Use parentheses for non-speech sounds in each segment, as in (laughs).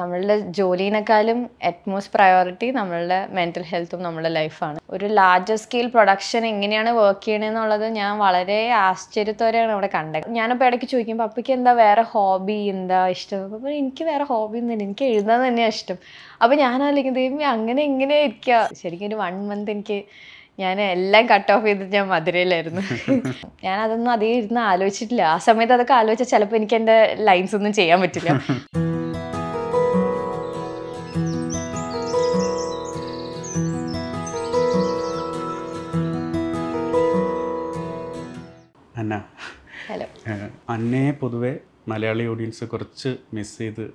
നമ്മളുടെ ജോലിനേക്കാളും utmost priority നമ്മളുടെ മെൻറ്റൽ ഹെൽത്തും നമ്മുടെ ലൈഫാണ് ഒരു ലാർജ് സ്കെയിൽ പ്രൊഡക്ഷൻ എങ്ങനെയാണ് വർക്ക് ചെയ്യണമെന്നുള്ളത് ഞാൻ വളരെ ആശ്ചര്യത്തോടെയാണ് അവിടെ കണ്ടത് ഞാനിപ്പോൾ ഇടയ്ക്ക് ചോദിക്കുമ്പോൾ അപ്പയ്ക്ക് എന്താ വേറെ ഹോബി എന്താ ഇഷ്ടം അപ്പോൾ എനിക്ക് വേറെ ഹോബി ഇല്ല എനിക്ക് എഴുതാൻ തന്നെയാണ് ഇഷ്ടം അപ്പോൾ ഞാൻ ആലോചിക്കും അങ്ങനെ എങ്ങനെ ഇരിക്കുക ശരിക്കും ഒരു വൺ മന്ത് എനിക്ക് ഞാൻ എല്ലാം കട്ട് ഓഫ് ചെയ്തിട്ട് ഞാൻ മധുരയിലായിരുന്നു (laughs) ഞാൻ അതൊന്നും അധികം ഇരുന്ന് ആലോചിച്ചിട്ടില്ല ആ സമയത്ത് അതൊക്കെ ആലോചിച്ചാൽ ചിലപ്പോൾ എനിക്ക് എൻ്റെ ലൈൻസ് ഒന്നും ചെയ്യാൻ പറ്റില്ല (laughs) അന്നേ പൊതുവെ മലയാളി ഓഡിയൻസ് കുറച്ച് മിസ് ചെയ്ത് (laughs)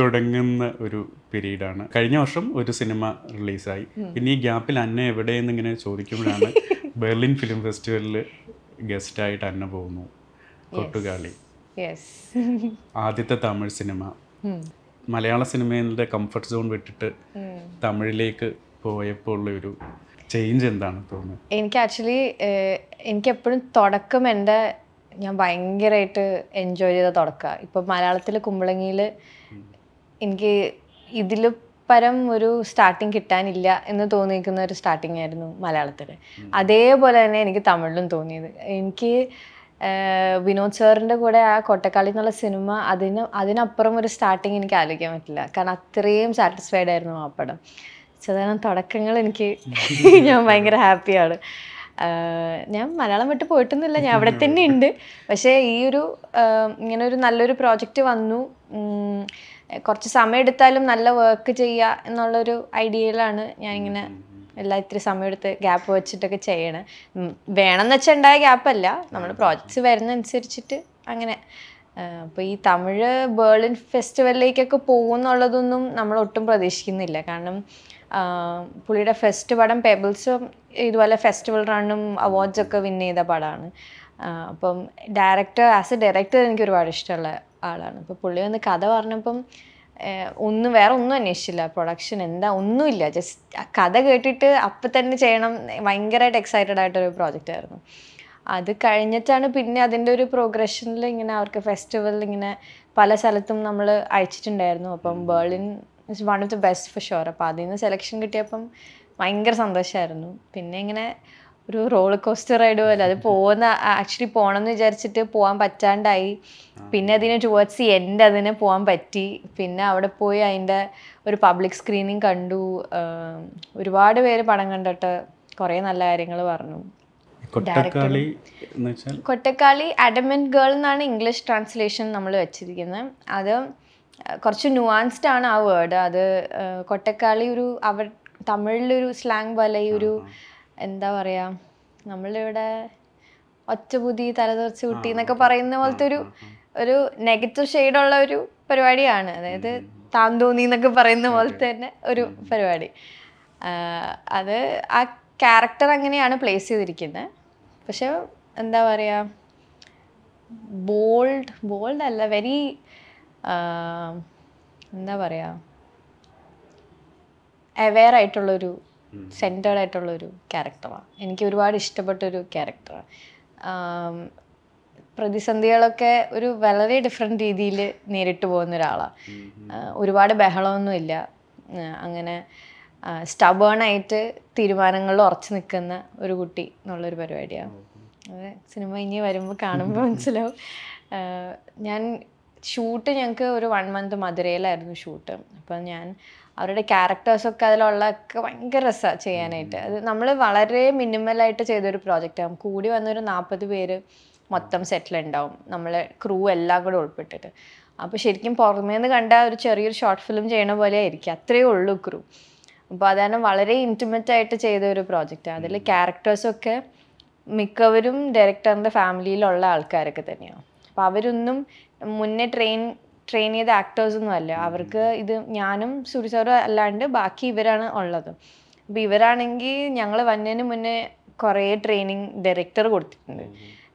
തുടങ്ങുന്ന ഒരു പീരീഡാണ് കഴിഞ്ഞ വർഷം ഒരു സിനിമ റിലീസായി പിന്നെ ഈ ഗ്യാപ്പിൽ അന്ന എവിടെയെന്ന് ഇങ്ങനെ ചോദിക്കുമ്പോഴാണ് (laughs) ബെർലിൻ ഫിലിം ഫെസ്റ്റിവലിൽ ഗസ്റ്റായിട്ട് അന്ന പോകുന്നു കൊട്ടുകാളി (laughs) ആദ്യത്തെ തമിഴ് സിനിമ മലയാള സിനിമയുടെ കംഫർട്ട് സോൺ വിട്ടിട്ട് തമിഴിലേക്ക് പോയപ്പോൾ ഉള്ള ഒരു ചേഞ്ച് എന്താണ് തോന്നുന്നത് എനിക്ക് ആക്ച്വലി എനിക്ക് എപ്പോഴും തുടക്കം എൻ്റെ ഞാൻ ഭയങ്കരമായിട്ട് എൻജോയ് ചെയ്ത തുടക്കമാണ് ഇപ്പം മലയാളത്തിൽ കുമ്പളങ്ങിയിൽ എനിക്ക് ഇതിൽ പരം ഒരു സ്റ്റാർട്ടിങ് കിട്ടാനില്ല എന്ന് തോന്നിയിരിക്കുന്ന ഒരു സ്റ്റാർട്ടിങ് ആയിരുന്നു മലയാളത്തിൽ അതേപോലെ തന്നെ എനിക്ക് തമിഴിലും തോന്നിയത് എനിക്ക് വിനോദ് സാറിൻ്റെ കൂടെ ആ കൊട്ടക്കാളി എന്നുള്ള സിനിമ അതിന് അതിനപ്പുറം ഒരു സ്റ്റാർട്ടിങ് എനിക്ക് ആലോചിക്കാൻ പറ്റില്ല കാരണം അത്രയും സാറ്റിസ്ഫൈഡ് ആയിരുന്നു ആ പടം സാധാരണ തുടക്കങ്ങൾ എനിക്ക് ഞാൻ ഭയങ്കര ഹാപ്പിയാണ് ഞാൻ മലയാളം വിട്ട് പോയിട്ടൊന്നുമില്ല ഞാൻ അവിടെ തന്നെ ഉണ്ട് പക്ഷേ ഈ ഒരു ഇങ്ങനെ ഒരു നല്ലൊരു പ്രോജക്റ്റ് വന്നു കുറച്ച് സമയം എടുത്താലും നല്ല വർക്ക് ചെയ്യുക എന്നുള്ളൊരു ഐഡിയയിലാണ് ഞാനിങ്ങനെ എല്ലാം ഇത്തിരി സമയമെടുത്ത് ഗ്യാപ്പ് വെച്ചിട്ടൊക്കെ ചെയ്യണം എന്ന് വെച്ചാൽ ഉണ്ടായ ഗ്യാപ്പല്ല നമ്മൾ പ്രോജക്ട്സ് വരുന്ന അനുസരിച്ചിട്ട് അങ്ങനെ അപ്പോൾ ഈ തമിഴ് ബേളിൻ ഫെസ്റ്റിവലിലേക്കൊക്കെ പോകുമെന്നുള്ളതൊന്നും നമ്മൾ ഒട്ടും പ്രതീക്ഷിക്കുന്നില്ല കാരണം പുള്ളിയുടെ ഫസ്റ്റ് പടം പെബിൾസും ഇതുപോലെ ഫെസ്റ്റിവൽ റണ്ണും അവാർഡ്സൊക്കെ വിൻ ചെയ്ത പടമാണ് അപ്പം ഡയറക്ടർ ആസ് എ ഡയറക്ടർ എനിക്ക് ഒരുപാട് ഇഷ്ടമുള്ള ആളാണ് അപ്പോൾ പുള്ളി വന്ന് കഥ പറഞ്ഞപ്പം ഒന്നും വേറെ ഒന്നും അന്വേഷിച്ചില്ല പ്രൊഡക്ഷൻ എന്താ ഒന്നുമില്ല ജസ്റ്റ് കഥ കേട്ടിട്ട് അപ്പം തന്നെ ചെയ്യണം ഭയങ്കരമായിട്ട് എക്സൈറ്റഡ് ആയിട്ടൊരു പ്രോജക്റ്റ് ആയിരുന്നു അത് കഴിഞ്ഞിട്ടാണ് പിന്നെ അതിൻ്റെ ഒരു പ്രോഗ്രഷനിൽ ഇങ്ങനെ അവർക്ക് ഫെസ്റ്റിവൽ ഇങ്ങനെ പല സ്ഥലത്തും നമ്മൾ അയച്ചിട്ടുണ്ടായിരുന്നു അപ്പം Berlin it's one of the best for sure അപ്പോൾ അതിൽ നിന്ന് സെലക്ഷൻ കിട്ടിയപ്പം ഭയങ്കര സന്തോഷമായിരുന്നു പിന്നെ ഇങ്ങനെ ഒരു റോളർ കോസ്റ്റർ റൈഡ് പോലെ അത് പോകുന്ന ആക്ച്വലി പോകണം എന്ന് വിചാരിച്ചിട്ട് പോകാൻ പറ്റാണ്ടായി പിന്നെ അതിന് ടുവേർഡ്സ് എൻ്റെ അതിന് പോകാൻ പറ്റി പിന്നെ അവിടെ പോയി അതിൻ്റെ ഒരു പബ്ലിക് സ്ക്രീനിങ് കണ്ടു ഒരുപാട് പേര് പടം കണ്ടിട്ട് കുറേ നല്ല കാര്യങ്ങൾ പറഞ്ഞു കൊട്ടക്കാളി കൊട്ടക്കാളി അഡമൻ ഗേൾ എന്നാണ് ഇംഗ്ലീഷ് ട്രാൻസ്ലേഷൻ നമ്മൾ വെച്ചിരിക്കുന്നത് അത് കുറച്ച് നുവാൻസ്ഡ് ആണ് ആ വേർഡ് അത് കൊട്ടക്കാളി ഒരു അവർ തമിഴിലൊരു സ്ലാങ് പോലെ ഈ ഒരു എന്താ പറയുക നമ്മളിവിടെ പുതി തലതെറിച്ച് കുട്ടി എന്നൊക്കെ പറയുന്ന പോലത്തെ ഒരു ഒരു നെഗറ്റീവ് ഷെയ്ഡുള്ള ഒരു പരിപാടിയാണ് അതായത് താൻ തോന്നി എന്നൊക്കെ പറയുന്ന പോലത്തെ തന്നെ ഒരു പരിപാടി അത് ആ ക്യാരക്ടർ അങ്ങനെയാണ് പ്ലേസ് ചെയ്തിരിക്കുന്നത് പക്ഷെ എന്താ പറയുക ബോൾഡ് ബോൾഡ് അല്ല വെരി എന്താ പറയുക അവെയർ ആയിട്ടുള്ളൊരു സെൻറ്റേഡ് ആയിട്ടുള്ളൊരു ക്യാരക്ടറാണ് എനിക്ക് ഒരുപാട് ഇഷ്ടപ്പെട്ടൊരു ക്യാരക്ടറാണ് പ്രതിസന്ധികളൊക്കെ ഒരു വളരെ ഡിഫറെൻറ്റ് രീതിയിൽ നേരിട്ട് പോകുന്ന ഒരാളാണ് ഒരുപാട് ബഹളമൊന്നുമില്ല അങ്ങനെ സ്റ്റബേണായിട്ട് തീരുമാനങ്ങളിൽ ഉറച്ചു നിൽക്കുന്ന ഒരു കുട്ടി എന്നുള്ളൊരു പരിപാടിയാണ് സിനിമ ഇനി വരുമ്പോൾ കാണുമ്പോൾ (laughs) മനസ്സിലാവും ഞാൻ ഷൂട്ട് ഞങ്ങൾക്ക് ഒരു വൺ മന്ത് മധുരയിലായിരുന്നു ഷൂട്ട് അപ്പം ഞാൻ അവരുടെ ക്യാരക്ടേഴ്സൊക്കെ അതിലുള്ളതൊക്കെ ഭയങ്കര രസമാണ് ചെയ്യാനായിട്ട് അത് നമ്മൾ വളരെ മിനിമലായിട്ട് ചെയ്തൊരു പ്രോജക്റ്റാകും കൂടി വന്നൊരു നാൽപ്പത് പേര് മൊത്തം സെറ്റിൽ ഉണ്ടാവും നമ്മളെ ക്രൂ എല്ലാം കൂടെ ഉൾപ്പെട്ടിട്ട് അപ്പോൾ ശരിക്കും പുറമേന്ന് നിന്ന് കണ്ട ഒരു ചെറിയൊരു ഷോർട്ട് ഫിലിം ചെയ്യണ പോലെ ആയിരിക്കും അത്രയേ ഉള്ളൂ ക്രൂ അപ്പോൾ അതാണ് വളരെ ഇൻറ്റിമേറ്റ് ആയിട്ട് ചെയ്ത ഒരു പ്രോജക്റ്റ് അതിൽ ക്യാരക്ടേഴ്സൊക്കെ മിക്കവരും ഡയറക്ടറിൻ്റെ ഫാമിലിയിലുള്ള ആൾക്കാരൊക്കെ തന്നെയാണ് അപ്പോൾ അവരൊന്നും മുന്നേ ട്രെയിൻ ട്രെയിൻ ചെയ്ത ആക്ടേഴ്സൊന്നും അല്ല അവർക്ക് ഇത് ഞാനും സൂര്യ സാറും അല്ലാണ്ട് ബാക്കി ഇവരാണ് ഉള്ളത് അപ്പോൾ ഇവരാണെങ്കിൽ ഞങ്ങൾ വന്നതിന് മുന്നേ കുറേ ട്രെയിനിങ് ഡയറക്ടർ കൊടുത്തിട്ടുണ്ട്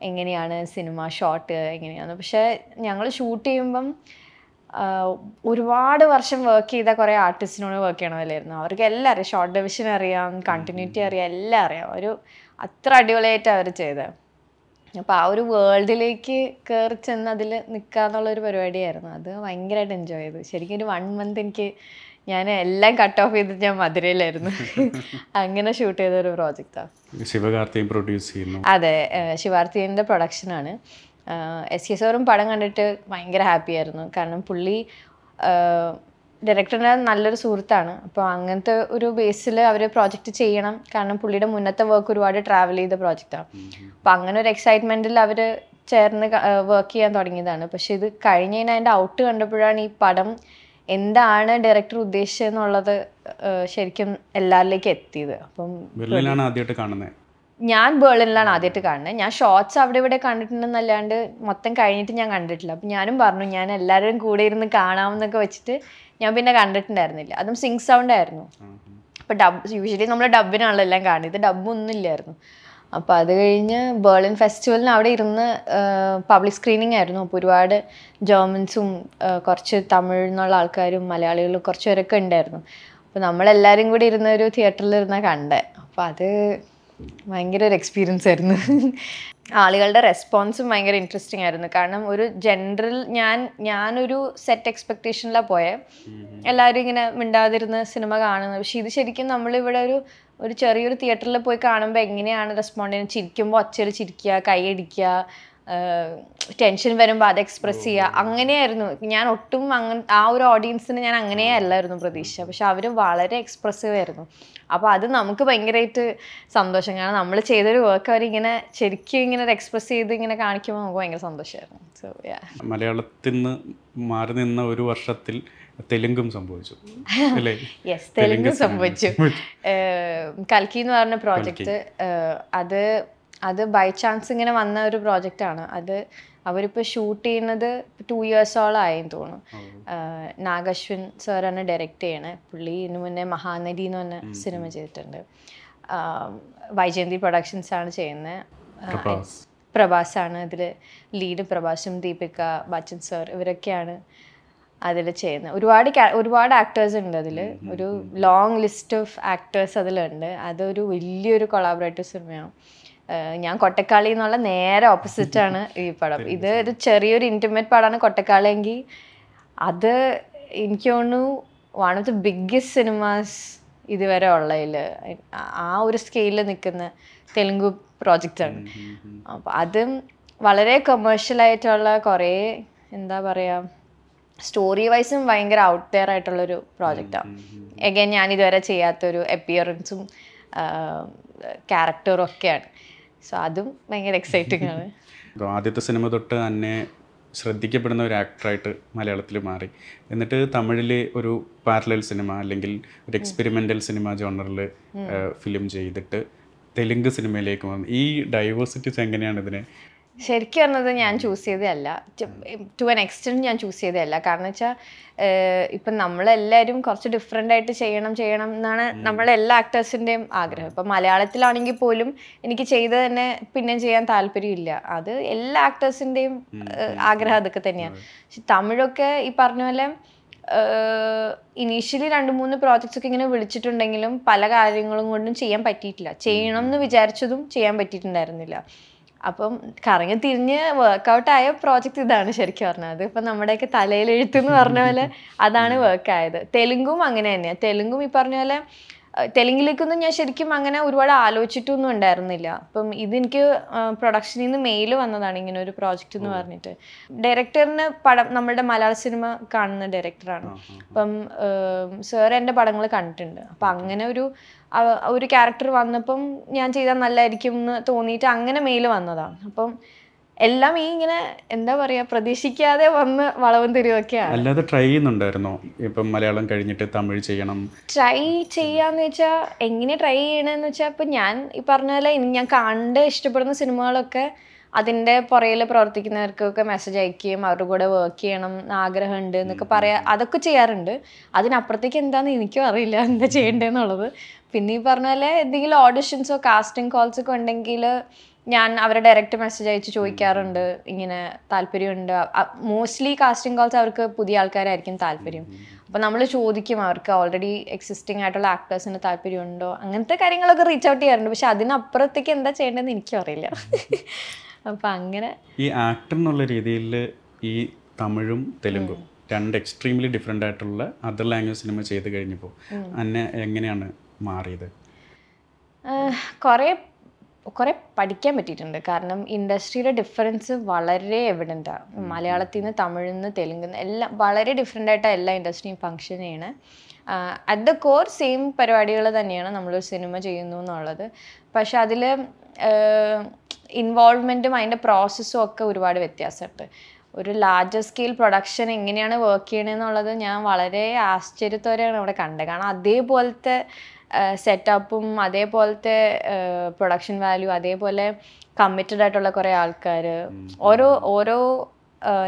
എങ്ങനെയാണ് സിനിമ ഷോട്ട് എങ്ങനെയാണ് പക്ഷേ ഞങ്ങൾ ഷൂട്ട് ചെയ്യുമ്പം ഒരുപാട് വർഷം വർക്ക് ചെയ്ത കുറേ ആർട്ടിസ്റ്റിനോട് വർക്ക് ചെയ്യണമല്ലായിരുന്നു അവർക്ക് എല്ലാം അറിയാം ഷോർട്ട് ഡിവിഷൻ അറിയാം കണ്ടിന്യൂറ്റി അറിയാം എല്ലാം അറിയാം ഒരു അത്ര അടിപൊളിയായിട്ട് അവർ ചെയ്തത് അപ്പോൾ ആ ഒരു വേൾഡിലേക്ക് കയറി ചെന്ന് അതിൽ നിൽക്കുക എന്നുള്ളൊരു പരിപാടിയായിരുന്നു അത് ഭയങ്കരമായിട്ട് എൻജോയ് ചെയ്തു ശരിക്കും ഒരു വൺ മന്ത് എനിക്ക് ഞാൻ എല്ലാം കട്ട് ഓഫ് ചെയ്തിട്ട് ഞാൻ മധുരയിലായിരുന്നു (laughs) അങ്ങനെ ഷൂട്ട് ചെയ്ത ഒരു പ്രോജക്റ്റാണ് ശിവകാർത്തിയും പ്രൊഡ്യൂസ് ചെയ്യുന്നു അതെ ശിവാർത്തിയൻ്റെ പ്രൊഡക്ഷനാണ് എസ് കെ സോറും പടം കണ്ടിട്ട് ഭയങ്കര ഹാപ്പിയായിരുന്നു കാരണം പുള്ളി ഡയറക്ടറിൻ്റെ നല്ലൊരു സുഹൃത്താണ് അപ്പോൾ അങ്ങനത്തെ ഒരു ബേസിൽ അവർ പ്രോജക്റ്റ് ചെയ്യണം കാരണം പുള്ളിയുടെ മുന്നത്തെ വർക്ക് ഒരുപാട് ട്രാവൽ ചെയ്ത പ്രോജക്റ്റാണ് അപ്പോൾ അങ്ങനെ ഒരു എക്സൈറ്റ്മെൻറ്റിൽ അവർ ചേർന്ന് വർക്ക് ചെയ്യാൻ തുടങ്ങിയതാണ് പക്ഷേ ഇത് കഴിഞ്ഞ് കഴിഞ്ഞാൽ അതിൻ്റെ ഔട്ട് കണ്ടപ്പോഴാണ് ഈ പടം എന്താണ് ഡയറക്ടർ ഉദ്ദേശിച്ചത് എന്നുള്ളത് ശരിക്കും എല്ലാവരിലേക്കും എത്തിയത് അപ്പം ആദ്യമായിട്ട് കാണുന്നത് ഞാൻ ബേളിനിലാണ് ആദ്യമായിട്ട് കാണുന്നത് ഞാൻ ഷോർട്സ് അവിടെ ഇവിടെ കണ്ടിട്ടുണ്ടെന്നല്ലാണ്ട് മൊത്തം കഴിഞ്ഞിട്ട് ഞാൻ കണ്ടിട്ടില്ല അപ്പം ഞാനും പറഞ്ഞു ഞാൻ എല്ലാവരും കൂടെ ഇരുന്ന് കാണാമെന്നൊക്കെ വെച്ചിട്ട് ഞാൻ പിന്നെ കണ്ടിട്ടുണ്ടായിരുന്നില്ല അതും സിങ് സൗണ്ട് ആയിരുന്നു അപ്പം ഡബ് യൂഷ്വലി നമ്മൾ ഡബിനാണല്ലോ എല്ലാം കാണുന്നത് ഇത് ഡബ്ബൊന്നും ഇല്ലായിരുന്നു അപ്പോൾ അത് കഴിഞ്ഞ് ബേളിൻ ഫെസ്റ്റിവലിന് അവിടെ ഇരുന്ന് പബ്ലിക് സ്ക്രീനിങ് ആയിരുന്നു അപ്പോൾ ഒരുപാട് ജേർമൻസും കുറച്ച് തമിഴിൽ നിന്നുള്ള ആൾക്കാരും മലയാളികളും കുറച്ച് പേരൊക്കെ ഉണ്ടായിരുന്നു അപ്പോൾ നമ്മളെല്ലാവരും കൂടി ഇരുന്ന ഒരു തിയേറ്ററിൽ ഇരുന്ന കണ്ടേ അപ്പോൾ അത് ഭയങ്കര ഒരു എക്സ്പീരിയൻസ് ആയിരുന്നു ആളുകളുടെ റെസ്പോൺസും ഭയങ്കര ഇൻട്രസ്റ്റിംഗ് ആയിരുന്നു കാരണം ഒരു ജനറൽ ഞാൻ ഞാനൊരു സെറ്റ് എക്സ്പെക്ടേഷനിലാണ് പോയെ എല്ലാവരും ഇങ്ങനെ മിണ്ടാതിരുന്ന് സിനിമ കാണുന്നത് പക്ഷെ ഇത് ശരിക്കും നമ്മളിവിടെ ഒരു ഒരു ചെറിയൊരു തിയേറ്ററിൽ പോയി കാണുമ്പോൾ എങ്ങനെയാണ് റെസ്പോണ്ട് ചെയ്യുന്നത് ചിരിക്കുമ്പോൾ ഒച്ചയിൽ ചിരിക്കുക കൈയടിക്കുക ടെൻഷൻ വരുമ്പോൾ അത് എക്സ്പ്രസ് ചെയ്യുക അങ്ങനെയായിരുന്നു ഞാൻ ഒട്ടും അങ്ങനെ ആ ഒരു ഓഡിയൻസിന് ഞാൻ അങ്ങനെയല്ലായിരുന്നു പ്രതീക്ഷ പക്ഷെ അവർ വളരെ എക്സ്പ്രസീവ് ആയിരുന്നു അപ്പോൾ അത് നമുക്ക് ഭയങ്കരമായിട്ട് സന്തോഷം കാരണം നമ്മൾ ചെയ്തൊരു വർക്ക് അവരിങ്ങനെ ശരിക്കും ഇങ്ങനെ എക്സ്പ്രസ് ചെയ്ത് ഇങ്ങനെ കാണിക്കുമ്പോൾ നമുക്ക് ഭയങ്കര സന്തോഷമായിരുന്നു സോ മലയാളത്തിൽ നിന്ന് മാറി നിന്ന ഒരു വർഷത്തിൽ തെലുങ്കും സംഭവിച്ചു യെസ് (laughs) തെലുങ്കും സംഭവിച്ചു കൽക്കി എന്ന് പറഞ്ഞ പ്രോജക്റ്റ് അത് അത് ബൈ ചാൻസ് ഇങ്ങനെ വന്ന ഒരു പ്രോജക്റ്റ് ആണ് അത് അവരിപ്പോൾ ഷൂട്ട് ചെയ്യുന്നത് ടു ഇയേഴ്സോളം ആയെന്ന് തോന്നുന്നു നാഗശ്വിൻ സാറാണ് ഡയറക്റ്റ് ചെയ്യണേ പുള്ളി ഇതിനു മുന്നേ മഹാനദി എന്ന് പറഞ്ഞ സിനിമ ചെയ്തിട്ടുണ്ട് വൈജയന്തി പ്രൊഡക്ഷൻസ് ആണ് ചെയ്യുന്നത് പ്രഭാസാണ് ഇതിൽ ലീഡ് പ്രഭാസും ദീപിക ബച്ചൻ സാർ ഇവരൊക്കെയാണ് അതിൽ ചെയ്യുന്നത് ഒരുപാട് ഒരുപാട് ആക്ടേഴ്സ് ഉണ്ട് അതിൽ ഒരു ലോങ് ലിസ്റ്റ് ഓഫ് ആക്ടേഴ്സ് അതിലുണ്ട് അതൊരു വലിയൊരു കൊളാബറേറ്റീവ് സിനിമയാണ് ഞാൻ കൊട്ടക്കാളി എന്നുള്ള നേരെ ഓപ്പോസിറ്റ് ആണ് ഈ പടം ഇത് ഒരു ചെറിയൊരു ഇന്റിമേറ്റ് പടമാണ് കൊട്ടക്കാളിയെങ്കിൽ അത് എനിക്ക് തോന്നുന്നു one of the biggest cinemas ഇതുവരെ ഉള്ളതിൽ ആ ഒരു സ്കെയിലിൽ നിൽക്കുന്ന തെലുങ്ക് പ്രോജക്റ്റാണ് അപ്പം അതും വളരെ കൊമേഴ്ഷ്യലായിട്ടുള്ള കുറേ എന്താ പറയുക സ്റ്റോറി വൈസും ഭയങ്കര ഔട്ട് ഡെയർ ആയിട്ടുള്ളൊരു പ്രോജക്റ്റാണ് എഗൈൻ ഞാൻ ഇതുവരെ ചെയ്യാത്തൊരു അപ്പിയറൻസും ക്യാരക്ടറും ഒക്കെയാണ് സോ അതും ഭയങ്കര എക്സൈറ്റിംഗ് ആണ് (laughs) ആദ്യത്തെ സിനിമ തൊട്ട് തന്നെ ശ്രദ്ധിക്കപ്പെടുന്ന ഒരു ആക്ടറായിട്ട് മലയാളത്തിൽ മാറി എന്നിട്ട് തമിഴിൽ ഒരു പാരലൽ സിനിമ അല്ലെങ്കിൽ ഒരു എക്സ്പെരിമെൻ്റൽ സിനിമ ജോണറിൽ ഫിലിം ചെയ്തിട്ട് തെലുങ്ക് സിനിമയിലേക്ക് വന്നു ഈ ഡൈവേഴ്സിറ്റീസ് എങ്ങനെയാണ് ഇതിനെ ശരിക്കും പറഞ്ഞത് ഞാൻ ചൂസ് ചെയ്തതല്ല ടു ആൻ എക്സ്റ്റെൻറ്റ് ഞാൻ ചൂസ് ചെയ്തതല്ല കാരണം വെച്ചാൽ ഇപ്പം നമ്മളെല്ലാവരും കുറച്ച് ഡിഫറെൻ്റ് ആയിട്ട് ചെയ്യണം ചെയ്യണം എന്നാണ് നമ്മളെ എല്ലാ ആക്ടേഴ്സിൻ്റെയും ആഗ്രഹം ഇപ്പം മലയാളത്തിലാണെങ്കിൽ പോലും എനിക്ക് ചെയ്ത് തന്നെ പിന്നെ ചെയ്യാൻ താല്പര്യമില്ല അത് എല്ലാ ആക്ടേഴ്സിൻ്റെയും ആഗ്രഹം അതൊക്കെ തന്നെയാണ് പക്ഷെ തമിഴൊക്കെ ഈ പറഞ്ഞ പോലെ ഇനീഷ്യലി രണ്ട് മൂന്ന് പ്രോജക്ട്സ് ഒക്കെ ഇങ്ങനെ വിളിച്ചിട്ടുണ്ടെങ്കിലും പല കാര്യങ്ങളും കൊണ്ടും ചെയ്യാൻ പറ്റിയിട്ടില്ല ചെയ്യണം എന്ന് വിചാരിച്ചതും ചെയ്യാൻ പറ്റിയിട്ടുണ്ടായിരുന്നില്ല അപ്പം കറങ്ങി തിരിഞ്ഞ് വർക്കൗട്ടായ പ്രോജക്റ്റ് ഇതാണ് ശരിക്കും പറഞ്ഞത് ഇപ്പം നമ്മുടെയൊക്കെ തലയിലെഴുത്ത് എന്ന് പറഞ്ഞ പോലെ (laughs) അതാണ് വർക്കായത് തെലുങ്കും അങ്ങനെ തന്നെയാണ് തെലുങ്കും ഈ പറഞ്ഞ പോലെ തെലുങ്കിലേക്കൊന്നും ഞാൻ ശരിക്കും അങ്ങനെ ഒരുപാട് ആലോചിച്ചിട്ടൊന്നും ഉണ്ടായിരുന്നില്ല അപ്പം ഇതെനിക്ക് പ്രൊഡക്ഷനിൽ നിന്ന് മെയിൽ വന്നതാണ് ഇങ്ങനെ ഒരു പ്രോജക്റ്റ് എന്ന് പറഞ്ഞിട്ട് ഡയറക്ടറിന് പടം നമ്മുടെ മലയാള സിനിമ കാണുന്ന ഡയറക്ടറാണ് അപ്പം സാർ എൻ്റെ പടങ്ങൾ കണ്ടിട്ടുണ്ട് അപ്പം അങ്ങനെ ഒരു ഒരു ക്യാരക്ടർ വന്നപ്പം ഞാൻ ചെയ്താൽ നല്ലതായിരിക്കും എന്ന് തോന്നിയിട്ട് അങ്ങനെ മെയിൽ വന്നതാണ് അപ്പം എല്ലാം ഈ ഇങ്ങനെ എന്താ പറയാ പ്രതീക്ഷിക്കാതെ വന്ന് വളവും തിരിവൊക്കെയാണ് അല്ലാതെ ട്രൈ ചെയ്യുന്നുണ്ടായിരുന്നോ ഇപ്പം മലയാളം കഴിഞ്ഞിട്ട് തമിഴ് ചെയ്യണം ട്രൈ ചെയ്യാന്ന് വെച്ചാ എങ്ങനെ ട്രൈ ചെയ്യണമെന്ന് വെച്ചാ ഇപ്പൊ ഞാൻ ഈ പറഞ്ഞ പോലെ ഞാൻ കണ്ട് ഇഷ്ടപ്പെടുന്ന സിനിമകളൊക്കെ അതിൻ്റെ പുറയിൽ പ്രവർത്തിക്കുന്നവർക്കൊക്കെ മെസ്സേജ് അയക്കുകയും അവരുടെ കൂടെ വർക്ക് ചെയ്യണം ആഗ്രഹമുണ്ട് എന്നൊക്കെ പറയാ അതൊക്കെ ചെയ്യാറുണ്ട് അതിനപ്പുറത്തേക്ക് എന്താന്ന് എനിക്കും അറിയില്ല എന്താ ചെയ്യേണ്ടതെന്നുള്ളത് പിന്നെ ഈ പറഞ്ഞ പോലെ എന്തെങ്കിലും ഓഡിഷൻസോ കാസ്റ്റിംഗ് കോൾസൊക്കെ ഉണ്ടെങ്കിൽ ഞാൻ അവരെ ഡയറക്റ്റ് മെസ്സേജ് അയച്ച് ചോദിക്കാറുണ്ട് ഇങ്ങനെ താല്പര്യമുണ്ട് മോസ്റ്റ്ലി കാസ്റ്റിംഗ് കോൾസ് അവർക്ക് പുതിയ ആൾക്കാരായിരിക്കും താല്പര്യം അപ്പോൾ നമ്മൾ ചോദിക്കും അവർക്ക് ഓൾറെഡി എക്സിസ്റ്റിംഗ് ആയിട്ടുള്ള ആക്ടേഴ്സിന് താല്പര്യമുണ്ടോ അങ്ങനത്തെ കാര്യങ്ങളൊക്കെ റീച്ച് ഔട്ട് ചെയ്യാറുണ്ട് പക്ഷെ അതിനപ്പുറത്തേക്ക് എന്താ ചെയ്യേണ്ടതെന്ന് എനിക്കറിയില്ല അപ്പം അങ്ങനെ ഈ ആക്ടർ എന്നുള്ള രീതിയിൽ ഈ തമിഴും തെലുങ്കും രണ്ട് എക്സ്ട്രീംലി ഡിഫറെൻ്റ് ആയിട്ടുള്ള അതർ ലാംഗ്വേജ് സിനിമ ചെയ്ത് കഴിഞ്ഞപ്പോൾ അന്നെ എങ്ങനെയാണ് മാറിയത് കുറേ കുറേ പഠിക്കാൻ പറ്റിയിട്ടുണ്ട് കാരണം ഇൻഡസ്ട്രിയുടെ ഡിഫറൻസ് വളരെ എവിഡൻ്റ് ആണ് മലയാളത്തിൽ നിന്ന് തമിഴിൽ നിന്ന് തെലുങ്കിൽ നിന്ന് എല്ലാം വളരെ ഡിഫറെൻ്റ് ആയിട്ടാണ് എല്ലാ ഇൻഡസ്ട്രിയും ഫങ്ഷൻ ചെയ്യണേ അറ്റ് ദ കോർ സെയിം പരിപാടികൾ തന്നെയാണ് നമ്മളൊരു സിനിമ ചെയ്യുന്നു എന്നുള്ളത് പക്ഷെ അതിൽ ഇൻവോൾവ്മെൻറ്റും അതിൻ്റെ പ്രോസസ്സും ഒക്കെ ഒരുപാട് വ്യത്യാസമുണ്ട് ഒരു ലാർജർ സ്കെയിൽ പ്രൊഡക്ഷൻ എങ്ങനെയാണ് വർക്ക് ചെയ്യണമെന്നുള്ളത് ഞാൻ വളരെ ആശ്ചര്യത്തോടെയാണ് അവിടെ കണ്ടത് കാരണം അതേപോലത്തെ സെറ്റപ്പും അതേപോലത്തെ പ്രൊഡക്ഷൻ വാല്യൂ അതേപോലെ കമ്മിറ്റഡ് ആയിട്ടുള്ള കുറേ ആൾക്കാർ ഓരോ ഓരോ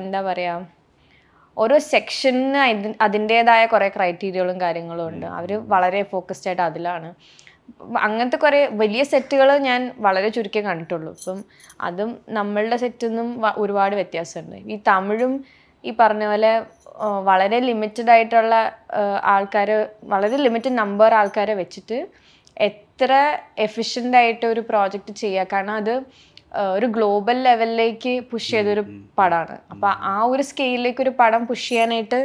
എന്താ പറയുക ഓരോ സെക്ഷന് അതിൻ്റേതായ കുറേ ക്രൈറ്റീരിയകളും കാര്യങ്ങളും ഉണ്ട് അവർ വളരെ ഫോക്കസ്ഡ് ആയിട്ട് അതിലാണ് അങ്ങനത്തെ കുറേ വലിയ സെറ്റുകൾ ഞാൻ വളരെ ചുരുക്കി കണ്ടിട്ടുള്ളൂ ഇപ്പം അതും നമ്മളുടെ നിന്നും ഒരുപാട് വ്യത്യാസമുണ്ട് ഈ തമിഴും ഈ പറഞ്ഞ പോലെ വളരെ ലിമിറ്റഡ് ആയിട്ടുള്ള ആൾക്കാർ വളരെ ലിമിറ്റഡ് നമ്പർ ആൾക്കാരെ വെച്ചിട്ട് എത്ര എഫിഷ്യൻ്റ് ആയിട്ട് ഒരു പ്രോജക്റ്റ് ചെയ്യുക കാരണം അത് ഒരു ഗ്ലോബൽ ലെവലിലേക്ക് പുഷ് ചെയ്തൊരു പടമാണ് അപ്പോൾ ആ ഒരു സ്കെയിലിലേക്ക് ഒരു പടം പുഷ് ചെയ്യാനായിട്ട്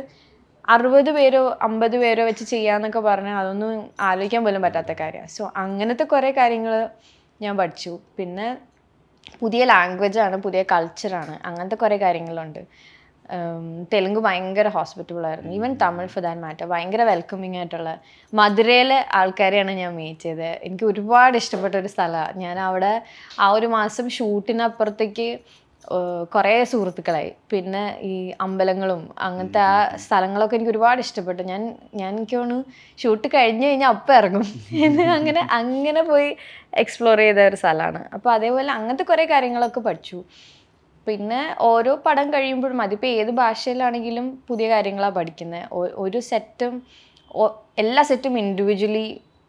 അറുപത് പേരോ അമ്പത് പേരോ വെച്ച് ചെയ്യാന്നൊക്കെ പറഞ്ഞാൽ അതൊന്നും ആലോചിക്കാൻ പോലും പറ്റാത്ത കാര്യമാണ് സോ അങ്ങനത്തെ കുറേ കാര്യങ്ങൾ ഞാൻ പഠിച്ചു പിന്നെ പുതിയ ലാംഗ്വേജാണ് പുതിയ കൾച്ചറാണ് അങ്ങനത്തെ കുറേ കാര്യങ്ങളുണ്ട് തെലുങ്ക് ഭയങ്കര ഹോസ്പിറ്റബിൾ ആയിരുന്നു ഈവൻ തമിഴ് ഫോർ ദാറ്റ് മാറ്റർ ഭയങ്കര വെൽക്കമിങ് ആയിട്ടുള്ള മധുരയിലെ ആൾക്കാരെയാണ് ഞാൻ മീറ്റ് ചെയ്തത് എനിക്ക് ഒരുപാട് ഇഷ്ടപ്പെട്ട ഒരു സ്ഥലമാണ് ഞാൻ അവിടെ ആ ഒരു മാസം ഷൂട്ടിനപ്പുറത്തേക്ക് കുറേ സുഹൃത്തുക്കളായി പിന്നെ ഈ അമ്പലങ്ങളും അങ്ങനത്തെ ആ സ്ഥലങ്ങളൊക്കെ എനിക്ക് ഒരുപാട് ഇഷ്ടപ്പെട്ടു ഞാൻ ഞാൻ എനിക്ക് തോന്നുന്നു ഷൂട്ട് കഴിഞ്ഞ് കഴിഞ്ഞാൽ അപ്പം ഇറങ്ങും അങ്ങനെ അങ്ങനെ പോയി എക്സ്പ്ലോർ ചെയ്ത ഒരു സ്ഥലമാണ് അപ്പോൾ അതേപോലെ അങ്ങനത്തെ കുറേ കാര്യങ്ങളൊക്കെ പഠിച്ചു പിന്നെ ഓരോ പടം കഴിയുമ്പോഴും അതിപ്പോൾ ഏത് ഭാഷയിലാണെങ്കിലും പുതിയ കാര്യങ്ങളാണ് പഠിക്കുന്നത് ഒരു സെറ്റും എല്ലാ സെറ്റും ഇൻഡിവിജ്വലി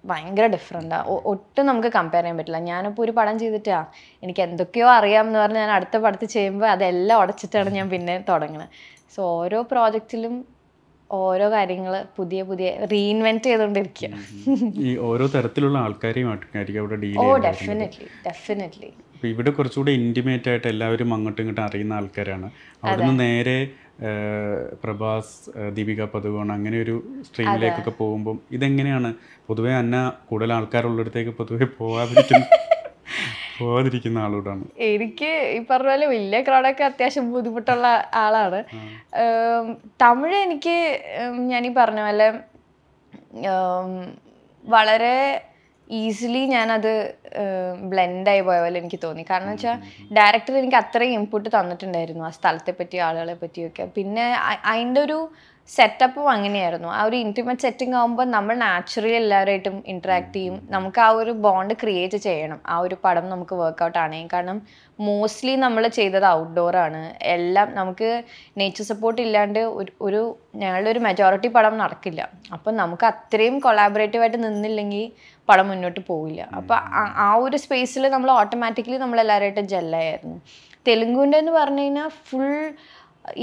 ഭയങ്കര ഡിഫറെൻറ്റാണ് ഒട്ടും നമുക്ക് കമ്പയർ ചെയ്യാൻ പറ്റില്ല ഞാനിപ്പോൾ ഒരു പടം ചെയ്തിട്ടാ എനിക്ക് എന്തൊക്കെയോ അറിയാം എന്ന് പറഞ്ഞ് ഞാൻ അടുത്ത പടത്ത് ചെയ്യുമ്പോൾ അതെല്ലാം ഉടച്ചിട്ടാണ് ഞാൻ പിന്നെ തുടങ്ങുന്നത് സോ ഓരോ പ്രോജക്റ്റിലും ഓരോ കാര്യങ്ങൾ പുതിയ പുതിയ റീഇൻവെന്റ് ചെയ്തുകൊണ്ടിരിക്കുക ഈ ഓരോ തരത്തിലുള്ള ആൾക്കാരെയും ഓ ഡെഫിനറ്റ്ലി ഡെഫിനറ്റ്ലി ഇവിടെ കുറച്ചുകൂടി ഇൻറ്റിമേറ്റ് ആയിട്ട് എല്ലാവരും അങ്ങോട്ടും ഇങ്ങോട്ടും അറിയുന്ന ആൾക്കാരാണ് അവിടുന്ന് നേരെ പ്രഭാസ് ദീപിക പദുകോൺ അങ്ങനെ ഒരു സ്ട്രീമിലേക്കൊക്കെ പോകുമ്പം ഇതെങ്ങനെയാണ് പൊതുവേ അന്ന കൂടുതൽ ആൾക്കാരുള്ളിടത്തേക്ക് പൊതുവേ പോവാതിരിക്കും (laughs) പോവാതിരിക്കുന്ന ആളോടാണ് എനിക്ക് ഈ പറഞ്ഞ പോലെ വലിയ ക്രൗഡൊക്കെ അത്യാവശ്യം ബുദ്ധിമുട്ടുള്ള ആളാണ് തമിഴ് എനിക്ക് ഞാനീ പറഞ്ഞ പോലെ വളരെ ഈസിലി ഞാനത് ബ്ലെൻഡായി പോയ പോലെ എനിക്ക് തോന്നി കാരണം വെച്ചാൽ ഡയറക്ടർ എനിക്ക് അത്രയും ഇൻപുട്ട് തന്നിട്ടുണ്ടായിരുന്നു ആ സ്ഥലത്തെ പറ്റി ആളുകളെ പറ്റിയൊക്കെ പിന്നെ അതിൻ്റെ ഒരു സെറ്റപ്പും അങ്ങനെയായിരുന്നു ആ ഒരു ഇൻറ്റിമേറ്റ് സെറ്റിംഗ് ആകുമ്പോൾ നമ്മൾ നാച്ചുറലി എല്ലാവരുമായിട്ടും ഇൻട്രാക്ട് ചെയ്യും നമുക്ക് ആ ഒരു ബോണ്ട് ക്രിയേറ്റ് ചെയ്യണം ആ ഒരു പടം നമുക്ക് വർക്ക്ഔട്ട് ആണെങ്കിൽ കാരണം മോസ്റ്റ്ലി നമ്മൾ ചെയ്തത് ഔട്ട്ഡോർ ആണ് എല്ലാം നമുക്ക് നേച്ചർ സപ്പോർട്ട് ഇല്ലാണ്ട് ഒരു ഒരു ഞങ്ങളുടെ ഒരു മെജോറിറ്റി പടം നടക്കില്ല അപ്പം നമുക്ക് അത്രയും കൊളാബറേറ്റീവായിട്ട് നിന്നില്ലെങ്കിൽ പടം മുന്നോട്ട് പോവില്ല അപ്പൊ ആ ഒരു സ്പേസിൽ നമ്മൾ ഓട്ടോമാറ്റിക്കലി നമ്മൾ എല്ലാവരുമായിട്ട് ജെല്ലായിരുന്നു തെലുങ്കുവിൻ്റെ എന്ന് പറഞ്ഞു കഴിഞ്ഞാൽ ഫുൾ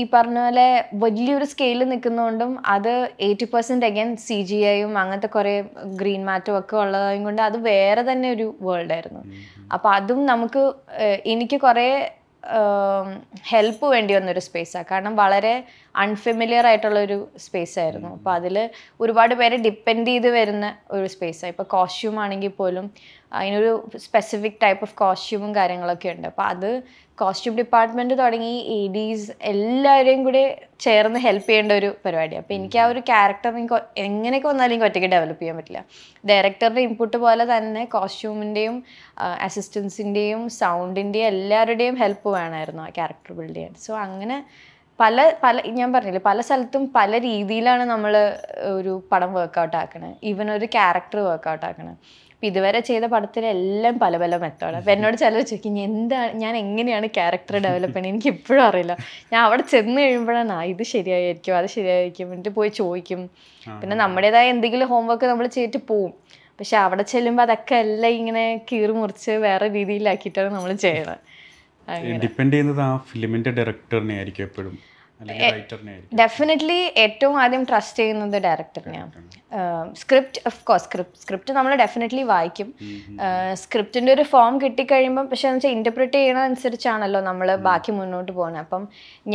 ഈ പറഞ്ഞ പോലെ വലിയൊരു സ്കെയിലിൽ നിൽക്കുന്നതുകൊണ്ടും അത് eighty percent again C G ഐയും അങ്ങനത്തെ കുറേ ഗ്രീൻ മാറ്റും ഒക്കെ ഉള്ളതായും കൊണ്ട് അത് വേറെ തന്നെ ഒരു വേൾഡായിരുന്നു അപ്പോൾ അതും നമുക്ക് എനിക്ക് കുറേ ഹെൽപ്പ് വേണ്ടി വന്നൊരു സ്പേസാണ് കാരണം വളരെ അൺഫെമിലിയർ ആയിട്ടുള്ളൊരു സ്പേസ് ആയിരുന്നു അപ്പോൾ അതിൽ ഒരുപാട് പേരെ ഡിപ്പെൻഡ് ചെയ്ത് വരുന്ന ഒരു സ്പേസാണ് ഇപ്പോൾ കോസ്റ്റ്യൂം ആണെങ്കിൽ പോലും അതിനൊരു സ്പെസിഫിക് ടൈപ്പ് ഓഫ് കോസ്റ്റ്യൂമും കാര്യങ്ങളൊക്കെ ഉണ്ട് അപ്പോൾ അത് കോസ്റ്റ്യൂം ഡിപ്പാർട്ട്മെൻറ്റ് തുടങ്ങി എ ഡീസ് എല്ലാവരെയും കൂടി ചേർന്ന് ഹെൽപ്പ് ചെയ്യേണ്ട ഒരു പരിപാടിയാണ് അപ്പോൾ എനിക്ക് ആ ഒരു ക്യാരക്ടർ എനിക്ക് എങ്ങനെയൊക്കെ വന്നാലും എനിക്ക് ഒറ്റയ്ക്ക് ഡെവലപ്പ് ചെയ്യാൻ പറ്റില്ല ഡയറക്ടറുടെ ഇൻപുട്ട് പോലെ തന്നെ കോസ്റ്റ്യൂമിൻ്റെയും അസിസ്റ്റൻസിൻ്റെയും സൗണ്ടിൻ്റെയും എല്ലാവരുടെയും ഹെൽപ്പ് വേണമായിരുന്നു ആ ക്യാരക്ടർ ബിൽഡ് ചെയ്യാൻ സോ അങ്ങനെ പല പല ഞാൻ പറഞ്ഞില്ലേ പല സ്ഥലത്തും പല രീതിയിലാണ് നമ്മൾ ഒരു പടം വർക്ക്ഔട്ട് ആക്കണത് ഈവൻ ഒരു ക്യാരക്ടർ വർക്ക്ഔട്ട് ആക്കണത് അപ്പം ഇതുവരെ ചെയ്ത പടത്തിലെല്ലാം പല പല മെത്തേഡാണ് അപ്പം എന്നോട് ചിലർ ചോദിക്കും എന്താണ് ഞാൻ എങ്ങനെയാണ് ക്യാരക്ടർ ഡെവലപ്പ് ചെയ്യുന്നത് എനിക്ക് ഇപ്പോഴും അറിയില്ല ഞാൻ അവിടെ ചെന്ന് കഴിയുമ്പോഴാണ് ആ ഇത് ശരിയായിരിക്കും അത് ശരിയായിരിക്കും എന്നിട്ട് പോയി ചോദിക്കും പിന്നെ നമ്മുടേതായ എന്തെങ്കിലും ഹോംവർക്ക് നമ്മൾ ചെയ്തിട്ട് പോവും പക്ഷെ അവിടെ ചെല്ലുമ്പോൾ അതൊക്കെ എല്ലാം ഇങ്ങനെ കീറി മുറിച്ച് വേറെ രീതിയിലാക്കിയിട്ടാണ് നമ്മൾ ചെയ്യണത് ഡിപ്പെൻഡ് ചെയ്യുന്നത് ആ ഫിലിമിന്റെ ഡയറക്ടറിനെ ആയിരിക്കും എപ്പോഴും ഡെഫിനറ്റ്ലി ഏറ്റവും ആദ്യം ട്രസ്റ്റ് ചെയ്യുന്നത് ഡയറക്ടറിനെയാണ് script of course script script നമ്മൾ ഡെഫിനറ്റ്ലി വായിക്കും സ്ക്രിപ്റ്റിൻ്റെ ഒരു ഫോം കിട്ടിക്കഴിയുമ്പം പക്ഷേ എന്ന് വെച്ചാൽ ഇൻ്റർപ്രിറ്റ് ചെയ്യണതനുസരിച്ചാണല്ലോ നമ്മൾ ബാക്കി മുന്നോട്ട് പോകുന്നത് അപ്പം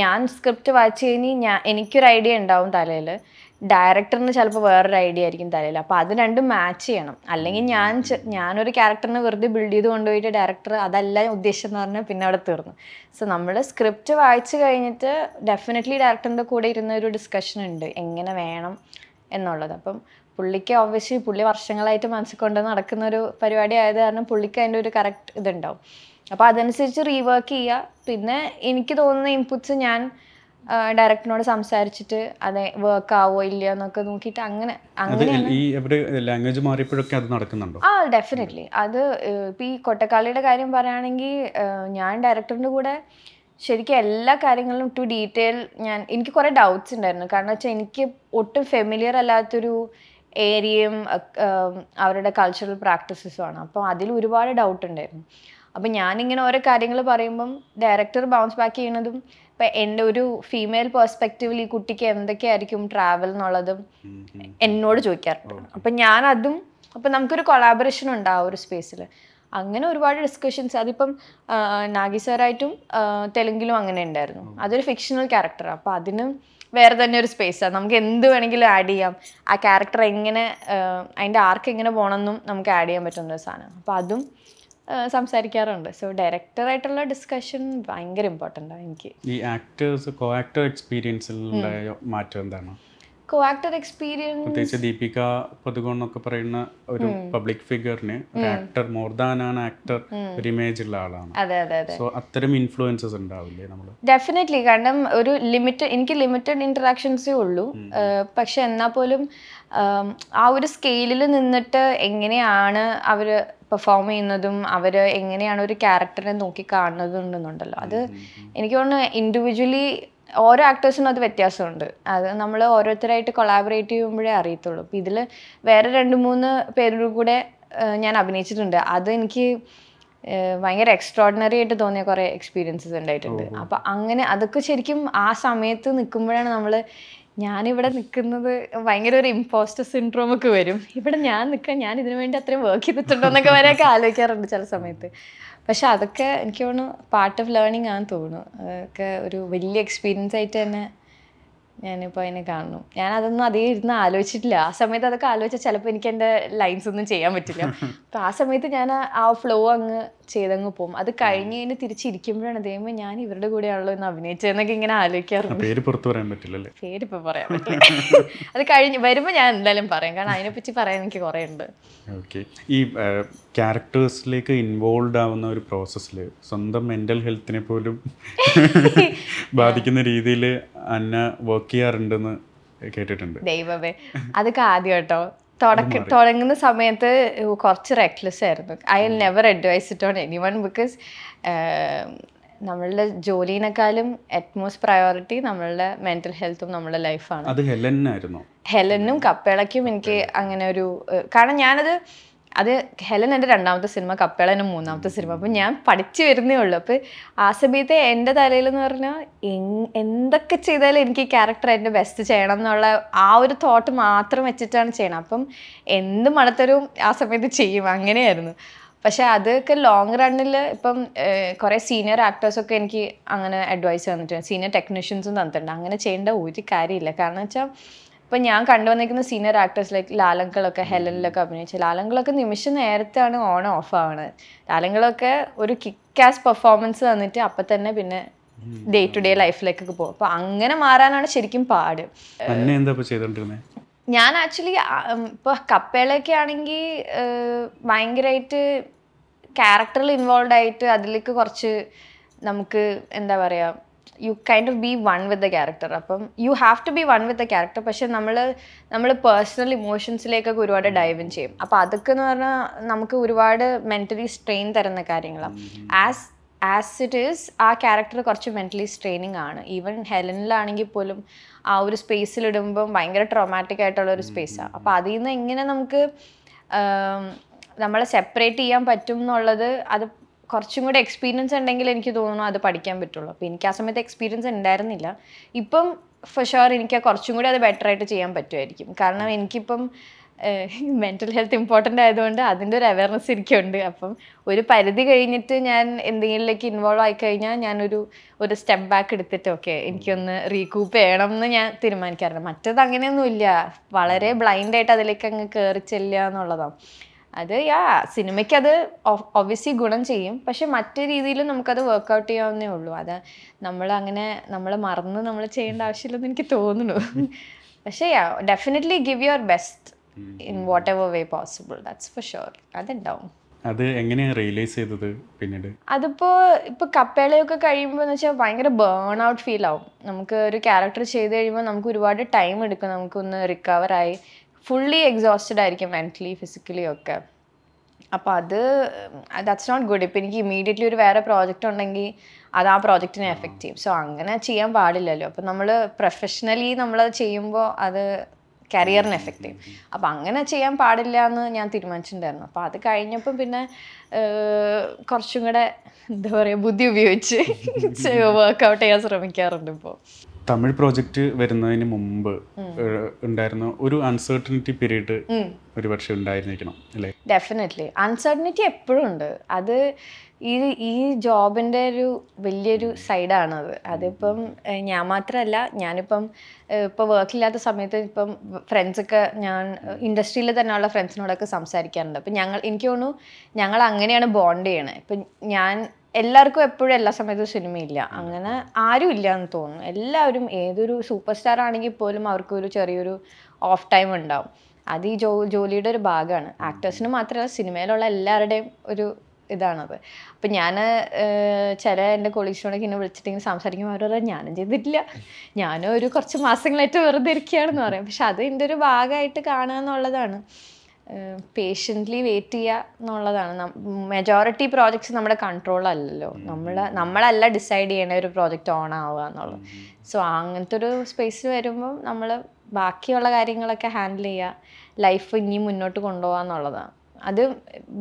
ഞാൻ സ്ക്രിപ്റ്റ് വായിച്ചു കഴിഞ്ഞാൽ ഞാൻ എനിക്കൊരു ഐഡിയ ഉണ്ടാവും തലയിൽ ഡയറക്ടറിന് ചിലപ്പോൾ വേറൊരു ഐഡിയ ആയിരിക്കും തലയിൽ അപ്പോൾ അത് രണ്ടും മാച്ച് ചെയ്യണം അല്ലെങ്കിൽ ഞാൻ ഞാനൊരു ക്യാരക്ടറിന് വെറുതെ ബിൽഡ് ചെയ്ത് കൊണ്ടുപോയിട്ട് ഡയറക്ടർ അതല്ല ഉദ്ദേശം എന്ന് പറഞ്ഞാൽ പിന്നെ അവിടെ തീർന്നു സോ നമ്മൾ സ്ക്രിപ്റ്റ് വായിച്ചു കഴിഞ്ഞിട്ട് ഡെഫിനറ്റ്ലി ഡയറക്ടറിൻ്റെ കൂടെ ഇരുന്ന ഒരു ഡിസ്കഷൻ ഉണ്ട് എങ്ങനെ വേണം എന്നുള്ളത് അപ്പം പുള്ളിക്ക് ഓബിയസ്ലി പുള്ളി വർഷങ്ങളായിട്ട് മനസ്സിൽ കൊണ്ട് നടക്കുന്ന ഒരു പരിപാടി ആയത് കാരണം പുള്ളിക്ക് അതിൻ്റെ ഒരു കറക്റ്റ് ഇതുണ്ടാവും അപ്പോൾ അതനുസരിച്ച് റീവർക്ക് ചെയ്യുക പിന്നെ എനിക്ക് തോന്നുന്ന ഇൻപുട്സ് ഞാൻ ഡയറക്ടറിനോട് സംസാരിച്ചിട്ട് അതെ വർക്ക് ആവോ ഇല്ലയോ എന്നൊക്കെ നോക്കിയിട്ട് അങ്ങനെ ലാംഗ്വേജ് മാറിയപ്പോഴൊക്കെ അത് നടക്കുന്നുണ്ടോ ആ ഡെഫിനറ്റ്ലി അത് ഇപ്പം ഈ കൊട്ടക്കാളിയുടെ കാര്യം പറയുകയാണെങ്കിൽ ഞാൻ ഡയറക്ടറിൻ്റെ കൂടെ ശരിക്കും എല്ലാ കാര്യങ്ങളിലും ടു ഡീറ്റെയിൽ ഞാൻ എനിക്ക് കുറേ ഡൗട്ട്സ് ഉണ്ടായിരുന്നു കാരണം വെച്ചാൽ എനിക്ക് ഒട്ടും ഫെമിലിയർ അല്ലാത്തൊരു ഏരിയയും അവരുടെ കൾച്ചറൽ പ്രാക്ടീസസും ആണ് അപ്പോൾ അതിൽ ഒരുപാട് ഡൗട്ട് ഉണ്ടായിരുന്നു അപ്പം ഞാനിങ്ങനെ ഓരോ കാര്യങ്ങൾ പറയുമ്പം ഡയറക്ടർ ബൗൺസ് ബാക്ക് ചെയ്യുന്നതും ഇപ്പൊ എൻ്റെ ഒരു ഫീമെയിൽ പേഴ്സ്പെക്റ്റീവിൽ ഈ കുട്ടിക്ക് എന്തൊക്കെയായിരിക്കും ട്രാവൽ എന്നുള്ളതും എന്നോട് ചോദിക്കാറുണ്ട് അപ്പൊ ഞാൻ അതും അപ്പൊ നമുക്കൊരു കൊളാബറേഷൻ ഉണ്ട് ആ ഒരു സ്പേസിൽ അങ്ങനെ ഒരുപാട് ഡിസ്കഷൻസ് അതിപ്പം നാഗി സാറായിട്ടും തെലുങ്കിലും അങ്ങനെ ഉണ്ടായിരുന്നു അതൊരു ഫിക്ഷണൽ ക്യാരക്ടറാണ് അപ്പോൾ അതിനും വേറെ തന്നെ ഒരു സ്പേസാണ് നമുക്ക് എന്ത് വേണമെങ്കിലും ആഡ് ചെയ്യാം ആ ക്യാരക്ടർ എങ്ങനെ അതിൻ്റെ ആർക്ക് എങ്ങനെ പോകണമെന്നും നമുക്ക് ആഡ് ചെയ്യാൻ പറ്റുന്ന ഒരു സാധനം അപ്പോൾ അതും സംസാരിക്കാറുണ്ട് സോ ഡയറക്ടറായിട്ടുള്ള ഡിസ്കഷൻ ഭയങ്കര ഇമ്പോർട്ടൻ്റ് ആണ് എനിക്ക് ഈ ആക്ടേഴ്സ് കോ ആക്ടർ എക്സ്പീരിയൻസിൽ മാറ്റം എന്താണ് കോ ആക്ടർ എക്സ്പീരിയൻസ് പ്രത്യേകിച്ച് ദീപിക പതുകോൺ എന്നൊക്കെ പറയുന്ന ഒരു പബ്ലിക് ഫിഗറിന് actor more than an actor ഒരു ഇമേജ് ഉള്ള ആളാണ് അതെ അതെ അതെ സോ അത്തരം ഇൻഫ്ലുവൻസസ് ഉണ്ടാവില്ലേ നമ്മൾ ഡെഫിനറ്റ്ലി കാരണം ഒരു ലിമിറ്റഡ് എനിക്ക് ലിമിറ്റഡ് ഇന്ററാക്ഷൻസേ ഉള്ളൂ പക്ഷെ എന്നാൽ പോലും ആ ഒരു സ്കെയിലിൽ നിന്നിട്ട് എങ്ങനെയാണ് അവർ പെർഫോം ചെയ്യുന്നതും അവർ എങ്ങനെയാണ് ഒരു ക്യാരക്ടറിനെ നോക്കി കാണുന്നതുണ്ടെന്നുണ്ടല്ലോ അത് എനിക്ക് തോന്നുന്നു ഇൻഡിവിജ്വലി ഓരോ ആക്ടേഴ്സിനും അത് വ്യത്യാസമുണ്ട് അത് നമ്മൾ ഓരോരുത്തരായിട്ട് കൊളാബറേറ്റ് ചെയ്യുമ്പോഴേ അറിയത്തുള്ളൂ ഇപ്പം ഇതിൽ വേറെ രണ്ട് മൂന്ന് പേരുടെ കൂടെ ഞാൻ അഭിനയിച്ചിട്ടുണ്ട് അത് എനിക്ക് ഭയങ്കര എക്സ്ട്രോഡിനറി ആയിട്ട് തോന്നിയ കുറേ എക്സ്പീരിയൻസസ് ഉണ്ടായിട്ടുണ്ട് അപ്പം അങ്ങനെ അതൊക്കെ ശരിക്കും ആ സമയത്ത് നിൽക്കുമ്പോഴാണ് നമ്മൾ ഞാനിവിടെ നിൽക്കുന്നത് ഭയങ്കര ഒരു ഇമ്പോസ്റ്റർ സിൻഡ്രോം ഒക്കെ വരും ഇവിടെ ഞാൻ നിൽക്കാൻ ഞാൻ ഇതിനു വേണ്ടി അത്രയും വർക്ക് ചെയ്തിട്ടുണ്ടോന്നൊക്കെ എന്നൊക്കെ വരെയൊക്കെ ആലോചിക്കാറുണ്ട് ചില സമയത്ത് പക്ഷെ അതൊക്കെ എനിക്ക് തോന്നുന്നു പാർട്ട് ഓഫ് ലേണിംഗ് ആണെന്ന് തോന്നുന്നു അതൊക്കെ ഒരു വലിയ എക്സ്പീരിയൻസ് ആയിട്ട് തന്നെ ഞാനിപ്പോൾ അതിനെ കാണുന്നു ഞാൻ അതൊന്നും അധികം ഇരുന്ന് ആലോചിച്ചിട്ടില്ല ആ സമയത്ത് അതൊക്കെ ആലോചിച്ചാൽ ചിലപ്പോൾ എനിക്ക് എൻ്റെ ലൈൻസ് ഒന്നും ചെയ്യാൻ പറ്റില്ല അപ്പോൾ ആ സമയത്ത് ഞാൻ ആ ഫ്ലോ അങ്ങ് ചെയ്തങ്ങ് പോകും അത് കഴിഞ്ഞ് തിരിച്ചിരിക്കുമ്പോഴാണ് ദൈവം ഞാൻ ഇവരുടെ കൂടെയാണല്ലോ എന്ന് അഭിനയിച്ചതെന്നൊക്കെ ഇങ്ങനെ ആലോചിക്കാറുണ്ട് പേര് പുറത്തു പറയാൻ പറ്റില്ലല്ലേ പേര് പറയാൻ പറ്റില്ല അത് കഴിഞ്ഞ് വരുമ്പോൾ ഞാൻ എന്തായാലും പറയാം കാരണം അതിനെപ്പറ്റി പറയാൻ എനിക്ക് കുറേ ഉണ്ട് ഈ ക്യാരക്ടേഴ്സിലേക്ക് ഇൻവോൾവ് ആവുന്ന ഒരു പ്രോസസ്സിൽ സ്വന്തം മെന്റൽ ഹെൽത്തിനെ പോലും (laughs) ബാധിക്കുന്ന രീതിയിൽ അന്ന വർക്ക് ചെയ്യാറുണ്ടെന്ന് കേട്ടിട്ടുണ്ട് ദൈവമേ അതൊക്കെ ആദ്യം കേട്ടോ തുടങ്ങുന്ന സമയത്ത് കുറച്ച് റെക്ലെസ് ആയിരുന്നു I will never advise it on anyone because നമ്മളുടെ ജോലിനേക്കാളും അറ്റ്മോസ്റ്റ് പ്രയോറിറ്റി നമ്മളുടെ മെന്റൽ ഹെൽത്തും നമ്മളുടെ ലൈഫാണ് അത് ഹെലനും കപ്പേളയ്ക്കും എനിക്ക് അങ്ങനെ ഒരു കാരണം ഞാനത് അത് ഹെലൻ എൻ്റെ രണ്ടാമത്തെ സിനിമ കപ്പേള എൻ്റെ മൂന്നാമത്തെ സിനിമ അപ്പം ഞാൻ പഠിച്ചു വരുന്നേ ഉള്ളൂ അപ്പോൾ ആ സമയത്ത് എൻ്റെ തലയിൽ എന്ന് പറഞ്ഞാൽ എന്തൊക്കെ ചെയ്താലും എനിക്ക് ക്യാരക്ടർ എൻ്റെ ബെസ്റ്റ് ചെയ്യണം എന്നുള്ള ആ ഒരു തോട്ട് മാത്രം വെച്ചിട്ടാണ് ചെയ്യണം അപ്പം എന്ത് മണത്തരവും ആ സമയത്ത് ചെയ്യും അങ്ങനെയായിരുന്നു പക്ഷേ അതൊക്കെ ലോങ് റണ്ണിൽ ഇപ്പം കുറേ സീനിയർ ആക്ടേഴ്സൊക്കെ എനിക്ക് അങ്ങനെ അഡ്വൈസ് തന്നിട്ടുണ്ട് സീനിയർ ടെക്നീഷ്യൻസും തന്നിട്ടുണ്ട് അങ്ങനെ ചെയ്യേണ്ട ഒരു കാര്യമില്ല കാരണം വെച്ചാൽ ഇപ്പം ഞാൻ കണ്ടുവന്നിരിക്കുന്ന സീനിയർ ആക്ടേഴ്സ് ലൈക്ക് ലാലങ്കളൊക്കെ ഹെലനിലൊക്കെ അഭിനയിച്ചു ലാലങ്കളൊക്കെ നിമിഷം നേരത്തെയാണ് ഓൺ ഓഫ് ആവുന്നത് ലാലങ്കളൊക്കെ ഒരു കിക്കാസ് പെർഫോമൻസ് തന്നിട്ട് അപ്പം തന്നെ പിന്നെ ഡേ ടു ഡേ ലൈഫിലേക്കൊക്കെ പോകും അപ്പം അങ്ങനെ മാറാനാണ് ശരിക്കും പാട് ഞാൻ ആക്ച്വലി ഇപ്പോൾ കപ്പേളൊക്കെ ആണെങ്കിൽ ഭയങ്കരമായിട്ട് ക്യാരക്ടറിൽ ഇൻവോൾവ് ആയിട്ട് അതിലേക്ക് കുറച്ച് നമുക്ക് എന്താ പറയുക you kind of be one with the character അപ്പം you have to be one with the character പക്ഷെ നമ്മൾ നമ്മൾ പേഴ്സണൽ ഇമോഷൻസിലേക്കൊക്കെ ഒരുപാട് ഡൈവ് ചെയ്യും അപ്പോൾ അതൊക്കെ എന്ന് പറഞ്ഞാൽ നമുക്ക് ഒരുപാട് മെൻ്റലി സ്ട്രെയിൻ തരുന്ന കാര്യങ്ങളാണ് ആസ് ആസ് ഇറ്റ് ഈസ് ആ ക്യാരക്ടർ കുറച്ച് മെൻ്റലി സ്ട്രെയിനിങ് ആണ് ഈവൻ ഹെലനിലാണെങ്കിൽ പോലും ആ ഒരു സ്പേസിലിടുമ്പം ഭയങ്കര ട്രോമാറ്റിക് ആയിട്ടുള്ള ഒരു സ്പേസാണ് അപ്പോൾ അതിൽ നിന്ന് എങ്ങനെ നമുക്ക് നമ്മളെ സെപ്പറേറ്റ് ചെയ്യാൻ പറ്റും എന്നുള്ളത് അത് കുറച്ചും കൂടി എക്സ്പീരിയൻസ് ഉണ്ടെങ്കിൽ എനിക്ക് തോന്നുന്നു അത് പഠിക്കാൻ പറ്റുള്ളൂ അപ്പോൾ എനിക്ക് ആ സമയത്ത് എക്സ്പീരിയൻസ് ഉണ്ടായിരുന്നില്ല ഇപ്പം ഫോർ ഷുവർ എനിക്ക് കുറച്ചും കൂടി അത് ബെറ്റർ ആയിട്ട് ചെയ്യാൻ പറ്റുമായിരിക്കും കാരണം എനിക്കിപ്പം മെൻ്റൽ ഹെൽത്ത് ഇമ്പോർട്ടൻ്റ് ആയതുകൊണ്ട് അതിൻ്റെ ഒരു അവയർനെസ് എനിക്കുണ്ട് അപ്പം ഒരു പരിധി കഴിഞ്ഞിട്ട് ഞാൻ എന്തെങ്കിലുമൊക്കെ ഇൻവോൾവ് ആയിക്കഴിഞ്ഞാൽ ഞാനൊരു ഒരു സ്റ്റെപ്പ് ബാക്ക് എടുത്തിട്ട് ഓക്കെ എനിക്കൊന്ന് റീകൂപ്പ് ചെയ്യണം എന്ന് ഞാൻ തീരുമാനിക്കാറുണ്ട് മറ്റത് അങ്ങനെയൊന്നുമില്ല വളരെ ബ്ലൈൻഡായിട്ട് അതിലേക്ക് അങ്ങ് കയറി ചെല്ലുക എന്നുള്ളതാണ് അത് യാ സിനിമയ്ക്ക് അത് ഒബ്വിയസ്ലി ഗുണം ചെയ്യും പക്ഷെ മറ്റു രീതിയിൽ നമുക്കത് വർക്ക്ഔട്ട് ചെയ്യാവുന്നേ ഉള്ളൂ അത് നമ്മൾ അങ്ങനെ നമ്മൾ മറന്ന് നമ്മൾ ചെയ്യേണ്ട ആവശ്യമില്ലെന്ന് എനിക്ക് തോന്നുന്നു പക്ഷേ yeah definitely give your best in whatever way possible that's for sure അതുണ്ടാവും അത് എങ്ങനെയാണ് റിയലൈസ് ചെയ്തത് പിന്നീട് അതിപ്പോ ഇപ്പൊ കപ്പേളയൊക്കെ കഴിയുമ്പോൾ എന്ന് വെച്ചാൽ ഭയങ്കര ബേൺ ഔട്ട് ഫീൽ ആവും നമുക്ക് ഒരു ക്യാരക്ടർ ചെയ്ത് കഴിയുമ്പോൾ നമുക്ക് ഒരുപാട് ടൈം എടുക്കും നമുക്കൊന്ന് റിക്കവറായി ഫുള്ളി എക്സോസ്റ്റഡ് ആയിരിക്കും മെൻ്റലി ഫിസിക്കലി ഒക്കെ അപ്പോൾ അത് ദാറ്റ്സ് നോട്ട് ഗുഡ് ഇപ്പം എനിക്ക് ഇമീഡിയറ്റ്ലി ഒരു വേറെ പ്രോജക്റ്റ് ഉണ്ടെങ്കിൽ അത് ആ പ്രോജക്റ്റിനെ എഫക്റ്റ് ചെയ്യും സോ അങ്ങനെ ചെയ്യാൻ പാടില്ലല്ലോ അപ്പോൾ നമ്മൾ പ്രൊഫഷണലി നമ്മളത് ചെയ്യുമ്പോൾ അത് കരിയറിന് എഫക്റ്റ് ചെയ്യും അപ്പം അങ്ങനെ ചെയ്യാൻ പാടില്ല എന്ന് ഞാൻ തീരുമാനിച്ചിട്ടുണ്ടായിരുന്നു അപ്പോൾ അത് കഴിഞ്ഞപ്പം പിന്നെ കുറച്ചും കൂടെ എന്താ പറയുക ബുദ്ധി ഉപയോഗിച്ച് വർക്കൗട്ട് (laughs) ചെയ്യാൻ ശ്രമിക്കാറുണ്ട് ഇപ്പോൾ തമിഴ് പ്രോജക്റ്റ് വരുന്നതിന് മുമ്പ് ഉണ്ടായിരുന്ന ഒരു അൺസർട്ടനിറ്റി പീരീഡ് ഒരു പക്ഷേ ഉണ്ടായിരുന്നിരിക്കണം അല്ലേ ഡെഫിനറ്റ്ലി അൺസർട്ടനിറ്റി എപ്പോഴും ഉണ്ട് അത് ഈ ഈ ജോബിൻ്റെ ഒരു വലിയൊരു സൈഡാണത് അതിപ്പം ഞാൻ മാത്രമല്ല ഞാനിപ്പം ഇപ്പോൾ വർക്കില്ലാത്ത സമയത്ത് ഇപ്പം ഫ്രണ്ട്സൊക്കെ ഞാൻ ഇൻഡസ്ട്രിയിൽ തന്നെയുള്ള ഫ്രണ്ട്സിനോടൊക്കെ സംസാരിക്കാറുണ്ട് അപ്പം ഞങ്ങൾ എനിക്ക് തോന്നുന്നു ഞങ്ങൾ അങ്ങനെയാണ് ബോണ്ട് ചെയ്യണത് ഇപ്പം ഞാൻ എല്ലാവർക്കും എപ്പോഴും എല്ലാ സമയത്തും സിനിമയില്ല അങ്ങനെ ആരും ഇല്ല എന്ന് തോന്നുന്നു എല്ലാവരും ഏതൊരു സൂപ്പർ സ്റ്റാർ ആണെങ്കിൽ പോലും അവർക്ക് ഒരു ചെറിയൊരു ഓഫ് ടൈം ഉണ്ടാവും അത് ഈ ജോ ജോലിയുടെ ഒരു ഭാഗമാണ് ആക്ടേഴ്സിന് മാത്രമല്ല സിനിമയിലുള്ള എല്ലാവരുടെയും ഒരു ഇതാണത് അപ്പം ഞാൻ ചില എൻ്റെ കൊളീഗ്സിനോടൊക്കെ ഇങ്ങനെ വിളിച്ചിട്ട് സംസാരിക്കുമ്പോൾ അവരോട് ഞാനും ചെയ്തിട്ടില്ല ഞാനും ഒരു കുറച്ച് മാസങ്ങളായിട്ട് വെറുതെ ഇരിക്കുകയാണെന്ന് പറയാം പക്ഷെ അത് എൻ്റെ ഒരു ഭാഗമായിട്ട് കാണുക എന്നുള്ളതാണ് പേഷ്യൻ്റ്ലി വെയിറ്റ് ചെയ്യുക എന്നുള്ളതാണ് മെജോറിറ്റി പ്രോജക്ട്സ് നമ്മുടെ അല്ലല്ലോ നമ്മൾ നമ്മളല്ല ഡിസൈഡ് ചെയ്യണ ഒരു പ്രോജക്റ്റ് ഓൺ ആവുക എന്നുള്ളത് സോ അങ്ങനത്തെ ഒരു സ്പേസ് വരുമ്പോൾ നമ്മൾ ബാക്കിയുള്ള കാര്യങ്ങളൊക്കെ ഹാൻഡിൽ ചെയ്യുക ലൈഫ് ഇനി മുന്നോട്ട് കൊണ്ടുപോകുക എന്നുള്ളതാണ് അത്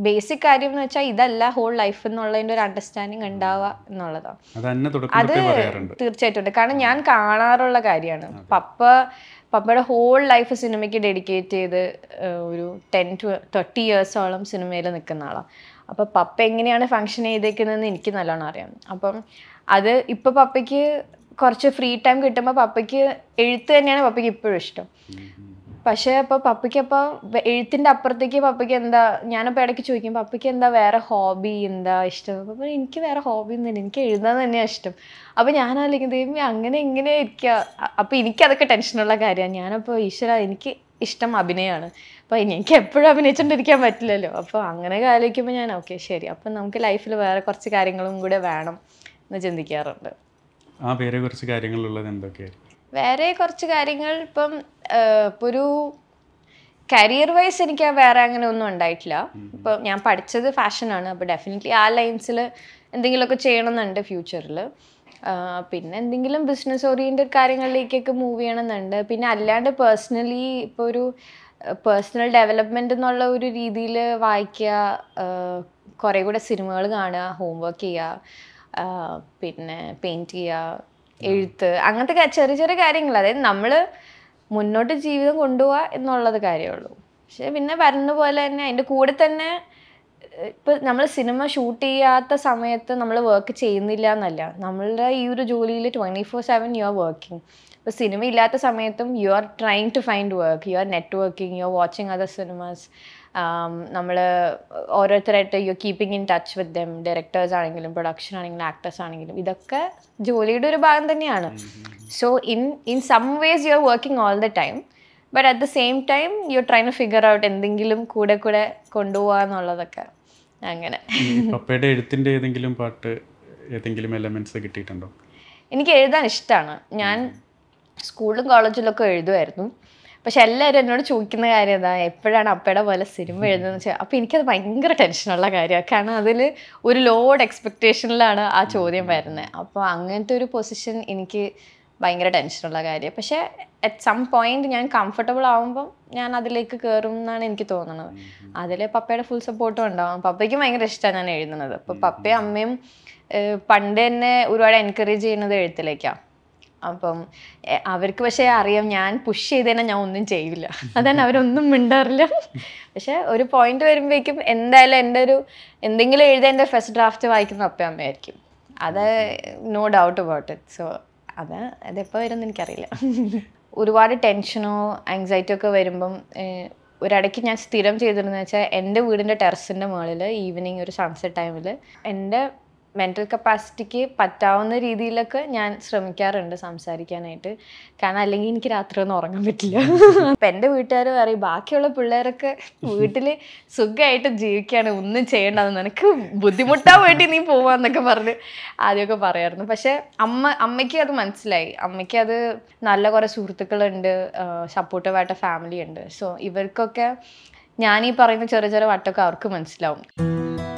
ബേസിക് കാര്യം എന്ന് വെച്ചാൽ ഇതല്ല ഹോൾ ലൈഫ് എന്നുള്ളതിൻ്റെ ഒരു അണ്ടർസ്റ്റാൻഡിങ് ഉണ്ടാവുക എന്നുള്ളതാണ് അത് തീർച്ചയായിട്ടും ഉണ്ട് കാരണം ഞാൻ കാണാറുള്ള കാര്യമാണ് പപ്പ പപ്പയുടെ ഹോൾ ലൈഫ് സിനിമയ്ക്ക് ഡെഡിക്കേറ്റ് ചെയ്ത് ഒരു ടെൻ ടു തേർട്ടി ഇയേഴ്സോളം സിനിമയിൽ നിൽക്കുന്ന ആളാണ് അപ്പോൾ പപ്പ എങ്ങനെയാണ് ഫങ്ഷൻ ചെയ്തേക്കുന്നതെന്ന് എനിക്ക് നല്ലോണം അറിയാം അപ്പം അത് ഇപ്പോൾ പപ്പയ്ക്ക് കുറച്ച് ഫ്രീ ടൈം കിട്ടുമ്പോൾ പപ്പയ്ക്ക് എഴുത്ത് തന്നെയാണ് പപ്പയ്ക്ക് ഇപ്പോഴും ഇഷ്ടം പക്ഷേ അപ്പോൾ പപ്പയ്ക്കപ്പോൾ എഴുത്തിന്റെ അപ്പുറത്തേക്ക് പപ്പയ്ക്ക് എന്താ ഞാനപ്പോൾ ഇടയ്ക്ക് ചോദിക്കും പപ്പയ്ക്ക് എന്താ വേറെ ഹോബി എന്താ ഇഷ്ടം അപ്പൊ എനിക്ക് വേറെ ഹോബി ഒന്നുമില്ല എനിക്ക് എഴുതാൻ തന്നെയാണ് ഇഷ്ടം അപ്പോൾ ഞാൻ ദൈവമേ അങ്ങനെ ഇങ്ങനെ ഇരിക്കുക എനിക്ക് അതൊക്കെ ടെൻഷനുള്ള കാര്യമാണ് ഞാനപ്പോ ഈശ്വര എനിക്ക് ഇഷ്ടം അഭിനയമാണ് അപ്പോൾ എനിക്ക് എപ്പോഴും അഭിനയിച്ചുകൊണ്ടിരിക്കാൻ പറ്റില്ലല്ലോ അപ്പോൾ അങ്ങനെ ആലോചിക്കുമ്പോൾ ഞാൻ ഓക്കെ ശരി അപ്പൊ നമുക്ക് ലൈഫിൽ വേറെ കുറച്ച് കാര്യങ്ങളും കൂടെ വേണം എന്ന് ചിന്തിക്കാറുണ്ട് ആ പേരെ കുറച്ച് കാര്യങ്ങളുള്ളത് എന്തൊക്കെയായിരുന്നു വേറെ കുറച്ച് കാര്യങ്ങൾ ഇപ്പം ഒരു കരിയർ വൈസ് എനിക്ക് വേറെ അങ്ങനെ ഒന്നും ഉണ്ടായിട്ടില്ല ഇപ്പം ഞാൻ പഠിച്ചത് ഫാഷനാണ് അപ്പോൾ ഡെഫിനറ്റ്ലി ആ ലൈൻസിൽ എന്തെങ്കിലുമൊക്കെ ചെയ്യണമെന്നുണ്ട് ഫ്യൂച്ചറിൽ പിന്നെ എന്തെങ്കിലും ബിസിനസ് ഓറിയൻറ്റഡ് കാര്യങ്ങളിലേക്കൊക്കെ മൂവ് ചെയ്യണമെന്നുണ്ട് പിന്നെ അല്ലാണ്ട് പേഴ്സണലി ഇപ്പോൾ ഒരു പേഴ്സണൽ ഡെവലപ്മെൻ്റ് എന്നുള്ള ഒരു രീതിയിൽ വായിക്കുക കുറേ കൂടെ സിനിമകൾ കാണുക ഹോംവർക്ക് ചെയ്യുക പിന്നെ പെയിൻറ്റ് ചെയ്യുക എഴുത്ത് അങ്ങനത്തെ ചെറിയ ചെറിയ കാര്യങ്ങൾ അതായത് നമ്മൾ മുന്നോട്ട് ജീവിതം കൊണ്ടുപോവുക എന്നുള്ളത് കാര്യമുള്ളൂ പക്ഷെ പിന്നെ വരുന്ന പോലെ തന്നെ അതിൻ്റെ കൂടെ തന്നെ ഇപ്പൊ നമ്മൾ സിനിമ ഷൂട്ട് ചെയ്യാത്ത സമയത്ത് നമ്മൾ വർക്ക് ചെയ്യുന്നില്ല എന്നല്ല നമ്മളുടെ ഈ ഒരു ജോലിയിൽ twenty four seven you are working ഇപ്പൊ സിനിമ ഇല്ലാത്ത സമയത്തും you are trying to find work you are working you are watching other cinemas Um, നമ്മൾ ഓരോരുത്തരായിട്ട് you keeping in touch with them directors ആണെങ്കിലും പ്രൊഡക്ഷൻ ആണെങ്കിലും ആക്ടേഴ്സ് ആണെങ്കിലും ഇതൊക്കെ ജോലിയുടെ ഒരു ഭാഗം തന്നെയാണ് so in in some ways you are working all the time but at the same time you try to figure out എന്തെങ്കിലും കൂടെ കൂടെ കൊണ്ടുപോകുക എന്നുള്ളതൊക്കെ അങ്ങനെ പപ്പയുടെ എഴുത്തിൻ്റെ ഏതെങ്കിലും പാട്ട് ഏതെങ്കിലും എലമെന്റ്സ് കിട്ടിയിട്ടുണ്ടോ എനിക്ക് എഴുതാൻ ഇഷ്ടമാണ് ഞാൻ സ്കൂളിലും കോളേജിലൊക്കെ എഴുതുമായിരുന്നു പക്ഷെ എല്ലാവരും എന്നോട് ചോദിക്കുന്ന കാര്യം എന്താ എപ്പോഴാണ് അപ്പയുടെ പോലെ സിനിമ എഴുതുന്നത് വെച്ചാൽ അപ്പം എനിക്കത് ഭയങ്കര ടെൻഷനുള്ള കാര്യമാണ് കാരണം അതിൽ ഒരു ലോഡ് എക്സ്പെക്റ്റേഷനിലാണ് ആ ചോദ്യം വരുന്നത് അപ്പോൾ അങ്ങനത്തെ ഒരു പൊസിഷൻ എനിക്ക് ഭയങ്കര ടെൻഷനുള്ള കാര്യമാണ് പക്ഷേ അറ്റ് സം പോയിന്റ് ഞാൻ കംഫർട്ടബിൾ ആകുമ്പം ഞാൻ അതിലേക്ക് കയറും എന്നാണ് എനിക്ക് തോന്നുന്നത് അതിൽ പപ്പയുടെ ഫുൾ സപ്പോർട്ടും ഉണ്ടാവും പപ്പയ്ക്കും ഭയങ്കര ഇഷ്ടമാണ് ഞാൻ എഴുതുന്നത് അപ്പോൾ പപ്പയും അമ്മയും പണ്ട് തന്നെ ഒരുപാട് എൻകറേജ് ചെയ്യുന്നത് എഴുത്തിലേക്കാണ് അപ്പം അവർക്ക് പക്ഷേ അറിയാം ഞാൻ പുഷ് ചെയ്തേനെ ഞാൻ ഒന്നും ചെയ്യില്ല അതാണ് അവരൊന്നും മിണ്ടാറില്ല പക്ഷെ ഒരു പോയിന്റ് വരുമ്പോഴേക്കും എന്തായാലും എൻ്റെ ഒരു എന്തെങ്കിലും എൻ്റെ ഫസ്റ്റ് ഡ്രാഫ്റ്റ് വായിക്കുന്ന അമ്മയായിരിക്കും അത് no doubt about it so അത് അതെപ്പോൾ വരുമെന്ന് എനിക്കറിയില്ല ഒരുപാട് ടെൻഷനോ ആങ്സൈറ്റിയോ ഒക്കെ വരുമ്പം ഒരിടയ്ക്ക് ഞാൻ സ്ഥിരം ചെയ്തിരുന്നു വെച്ചാൽ എൻ്റെ വീടിൻ്റെ ടെറസിൻ്റെ മുകളിൽ ഈവനിങ് ഒരു സൺസെറ്റ് ടൈമിൽ എൻ്റെ മെൻ്റൽ കപ്പാസിറ്റിക്ക് പറ്റാവുന്ന രീതിയിലൊക്കെ ഞാൻ ശ്രമിക്കാറുണ്ട് സംസാരിക്കാനായിട്ട് കാരണം അല്ലെങ്കിൽ എനിക്ക് രാത്രി ഒന്നും ഉറങ്ങാൻ പറ്റില്ല അപ്പം (laughs) എൻ്റെ വീട്ടുകാർ പറയും ബാക്കിയുള്ള പിള്ളേരൊക്കെ വീട്ടിൽ സുഖമായിട്ട് ജീവിക്കുകയാണ് ഒന്നും ചെയ്യേണ്ടതെന്ന് എനിക്ക് ബുദ്ധിമുട്ടാൻ വേണ്ടി നീ പോവാന്നൊക്കെ പറഞ്ഞ് ആദ്യമൊക്കെ പറയായിരുന്നു പക്ഷേ അമ്മ അമ്മയ്ക്ക് അത് മനസ്സിലായി അമ്മയ്ക്ക് അത് നല്ല കുറേ സുഹൃത്തുക്കളുണ്ട് സപ്പോർട്ടീവായിട്ട് ഫാമിലി ഉണ്ട് സോ ഇവർക്കൊക്കെ ഞാൻ ഈ പറയുന്ന ചെറിയ ചെറിയ വട്ടമൊക്കെ അവർക്ക് മനസ്സിലാവും